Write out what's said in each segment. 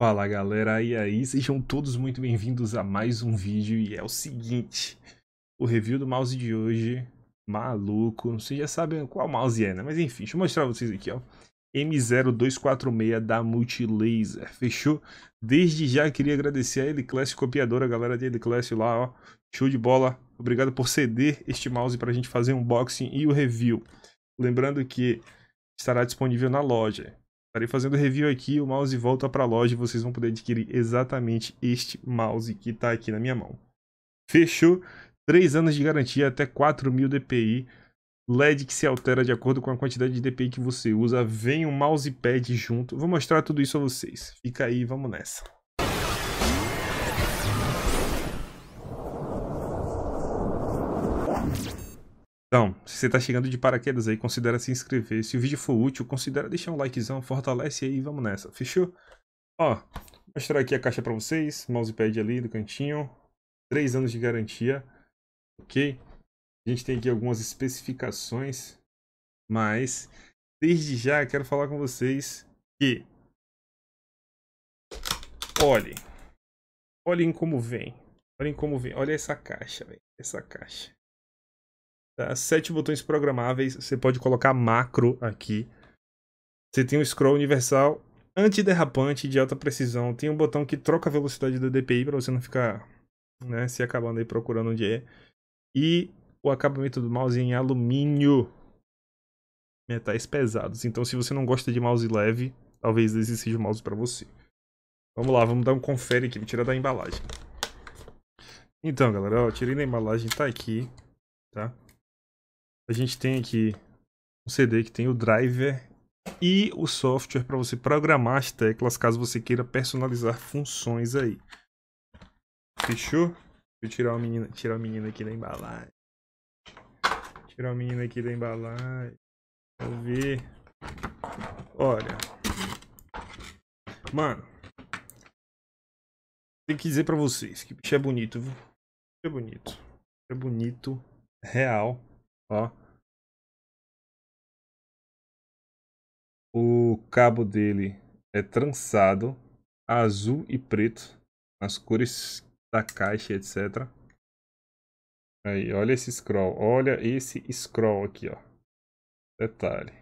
Fala galera, e aí? Sejam todos muito bem-vindos a mais um vídeo e é o seguinte, o review do mouse de hoje, maluco, vocês já sabem qual mouse é, né? Mas enfim, deixa eu mostrar pra vocês aqui, ó. M0246 da Multilaser, fechou? Desde já queria agradecer a Eliclass copiadora, a galera de Eliclass lá, ó. Show de bola, obrigado por ceder este mouse pra gente fazer um unboxing e o review. Lembrando que estará disponível na loja. Estarei fazendo review aqui, o mouse volta para a loja e vocês vão poder adquirir exatamente este mouse que está aqui na minha mão. Fechou? 3 anos de garantia até 4.000 DPI. LED que se altera de acordo com a quantidade de DPI que você usa. Vem um mousepad junto. Vou mostrar tudo isso a vocês. Fica aí, vamos nessa. Então, se você está chegando de paraquedas aí, considera se inscrever. Se o vídeo for útil, considera deixar um likezão, fortalece aí e vamos nessa, fechou? Ó, vou mostrar aqui a caixa para vocês, mousepad ali do cantinho, Três anos de garantia, ok? A gente tem aqui algumas especificações, mas desde já quero falar com vocês que olhem, olhem como vem, olhem como vem, olha essa caixa, véio. essa caixa. Tá? Sete botões programáveis, você pode colocar macro aqui. Você tem um scroll universal antiderrapante de alta precisão. Tem um botão que troca a velocidade do DPI para você não ficar né, se acabando aí procurando onde é. E o acabamento do mouse é em alumínio. Metais pesados. Então, se você não gosta de mouse leve, talvez esse seja o mouse para você. Vamos lá, vamos dar um confere aqui, me tirar da embalagem. Então, galera, ó, tirei da embalagem, tá aqui, tá? a gente tem aqui um CD que tem o driver e o software para você programar as teclas caso você queira personalizar funções aí. Fechou? Deixa eu tirar o menino, tirar o menino aqui da embalagem. Tirar o menino aqui da embalagem. vamos ver. Olha. Mano. Tem que dizer para vocês que bicho é bonito, viu? É bonito. É bonito, real. Ó. O cabo dele é trançado, azul e preto, nas cores da caixa, etc. Aí, olha esse scroll. Olha esse scroll aqui, ó. Detalhe.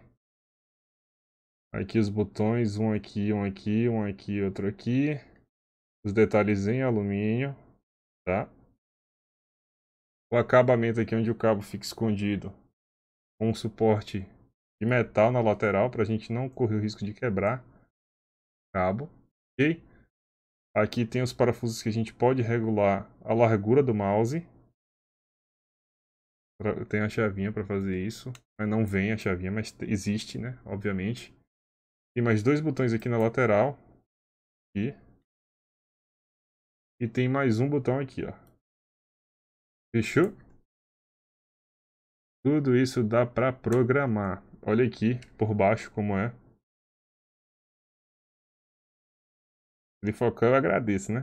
Aqui os botões, um aqui, um aqui, um aqui, outro aqui. Os detalhes em alumínio, tá? o acabamento aqui onde o cabo fica escondido com um suporte de metal na lateral para a gente não correr o risco de quebrar o cabo, ok? Aqui tem os parafusos que a gente pode regular a largura do mouse. Tem a chavinha para fazer isso, mas não vem a chavinha, mas existe, né? Obviamente. Tem mais dois botões aqui na lateral. Aqui. E tem mais um botão aqui, ó. Fechou? Tudo isso dá para programar. Olha aqui por baixo como é. Ele focar eu agradeço, né?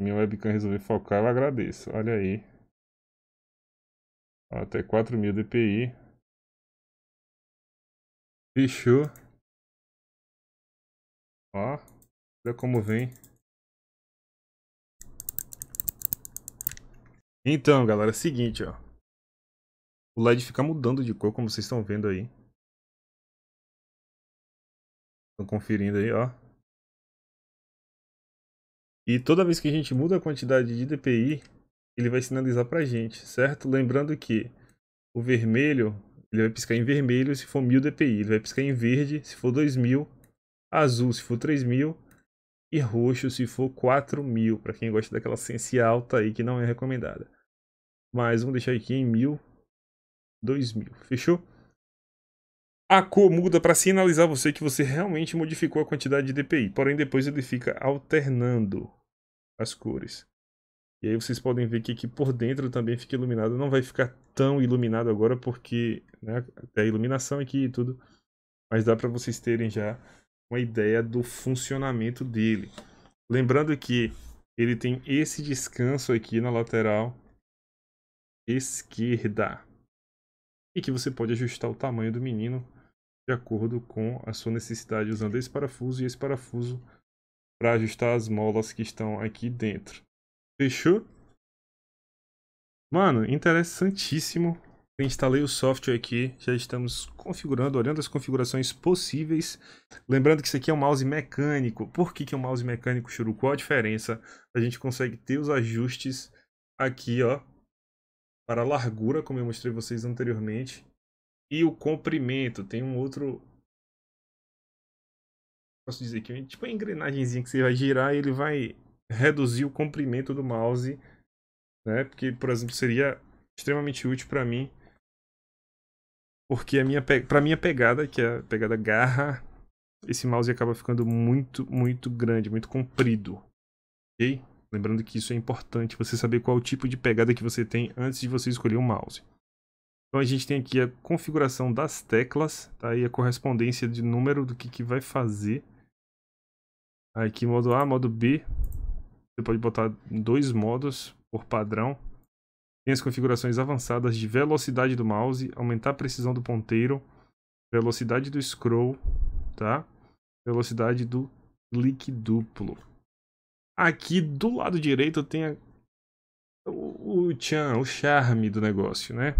Minha webcam resolver focar, eu agradeço. Olha aí. Até 4000 dpi. Fechou. Ó. Olha como vem. Então, galera, é o seguinte, ó. O LED fica mudando de cor, como vocês estão vendo aí. Estão conferindo aí, ó. E toda vez que a gente muda a quantidade de DPI, ele vai sinalizar pra gente, certo? Lembrando que o vermelho, ele vai piscar em vermelho se for 1000 DPI, ele vai piscar em verde se for 2000, azul se for 3000 e roxo se for 4000, para quem gosta daquela ciência alta aí que não é recomendada. Mas vamos deixar aqui em mil. Dois mil. Fechou? A cor muda para sinalizar você que você realmente modificou a quantidade de DPI. Porém, depois ele fica alternando as cores. E aí vocês podem ver que aqui por dentro também fica iluminado. Não vai ficar tão iluminado agora porque né, tem é a iluminação aqui e tudo. Mas dá para vocês terem já uma ideia do funcionamento dele. Lembrando que ele tem esse descanso aqui na lateral esquerda. E que você pode ajustar o tamanho do menino de acordo com a sua necessidade, usando esse parafuso e esse parafuso para ajustar as molas que estão aqui dentro. Fechou? Mano, interessantíssimo. Instalei o software aqui, já estamos configurando, olhando as configurações possíveis. Lembrando que isso aqui é um mouse mecânico. Por que, que é um mouse mecânico, Churu? Qual a diferença? A gente consegue ter os ajustes aqui, ó, para a largura, como eu mostrei vocês anteriormente, e o comprimento. Tem um outro... Posso dizer que é tipo uma engrenagemzinha que você vai girar e ele vai reduzir o comprimento do mouse, né? Porque, por exemplo, seria extremamente útil para mim, porque a minha para minha pegada, que é a pegada garra, esse mouse acaba ficando muito, muito grande, muito comprido. OK? Lembrando que isso é importante, você saber qual tipo de pegada que você tem antes de você escolher o um mouse. Então a gente tem aqui a configuração das teclas, tá? E a correspondência de número do que, que vai fazer. Aqui modo A, modo B. Você pode botar dois modos por padrão. Tem as configurações avançadas de velocidade do mouse, aumentar a precisão do ponteiro, velocidade do scroll, tá? Velocidade do clique duplo. Aqui do lado direito tem a, o, o chan, o charme do negócio, né?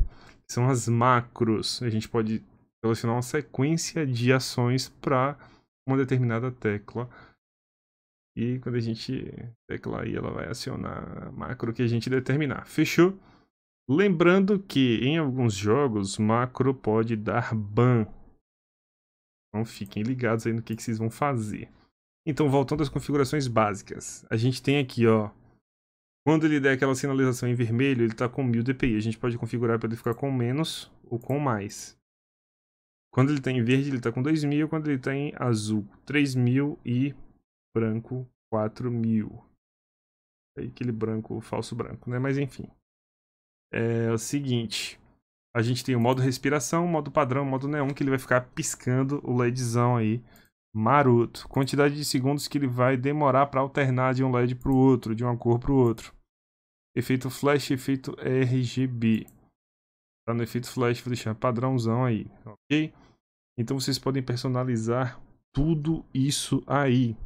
São as macros. A gente pode selecionar uma sequência de ações para uma determinada tecla. E quando a gente tecla, aí, ela vai acionar a macro que a gente determinar. Fechou? Lembrando que em alguns jogos, macro pode dar ban. Então fiquem ligados aí no que, que vocês vão fazer. Então, voltando às configurações básicas, a gente tem aqui, ó, quando ele der aquela sinalização em vermelho, ele está com 1000 dpi. A gente pode configurar para ele ficar com menos ou com mais. Quando ele está em verde, ele está com 2000. Quando ele está em azul, 3000 e branco, 4000. É aquele branco, falso branco, né? Mas enfim. É o seguinte. A gente tem o modo respiração, modo padrão, modo neon, que ele vai ficar piscando o LEDzão aí maroto. Quantidade de segundos que ele vai demorar para alternar de um LED para o outro, de uma cor para o outro. Efeito flash, efeito RGB. Tá no efeito flash, vou deixar padrãozão aí, ok? Então vocês podem personalizar tudo isso aí.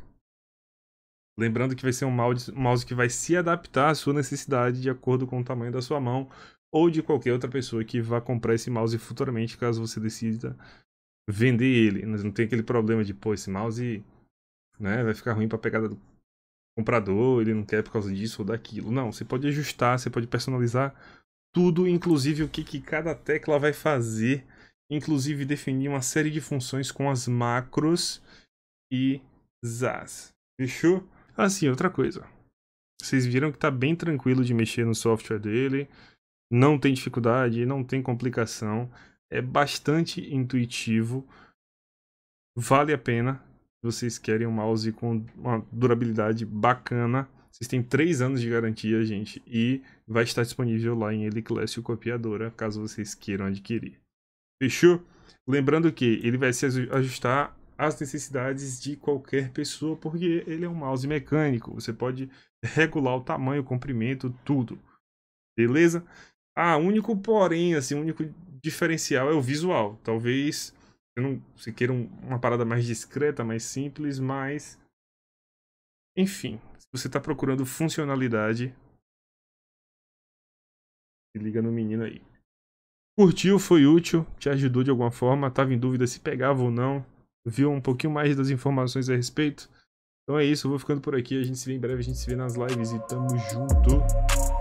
Lembrando que vai ser um mouse, um mouse que vai se adaptar à sua necessidade de acordo com o tamanho da sua mão ou de qualquer outra pessoa que vá comprar esse mouse futuramente, caso você decida vender ele. Não tem aquele problema de, pô, esse mouse né, vai ficar ruim para pegada do comprador, ele não quer por causa disso ou daquilo. Não, você pode ajustar, você pode personalizar tudo, inclusive o que, que cada tecla vai fazer, inclusive definir uma série de funções com as macros e ZAS. Fechou? Assim, outra coisa. Vocês viram que tá bem tranquilo de mexer no software dele, não tem dificuldade, não tem complicação é bastante intuitivo, vale a pena. Vocês querem um mouse com uma durabilidade bacana. Vocês têm 3 anos de garantia, gente, e vai estar disponível lá em Eliclassio Copiadora, caso vocês queiram adquirir. Fechou? Lembrando que ele vai se ajustar às necessidades de qualquer pessoa, porque ele é um mouse mecânico. Você pode regular o tamanho, o comprimento, tudo. Beleza? Ah, único porém, assim, único diferencial é o visual. Talvez eu não se queira uma parada mais discreta, mais simples, mas enfim, se você está procurando funcionalidade, se liga no menino aí. Curtiu, foi útil, te ajudou de alguma forma, tava em dúvida se pegava ou não, viu um pouquinho mais das informações a respeito? Então é isso, eu vou ficando por aqui, a gente se vê em breve, a gente se vê nas lives e tamo junto.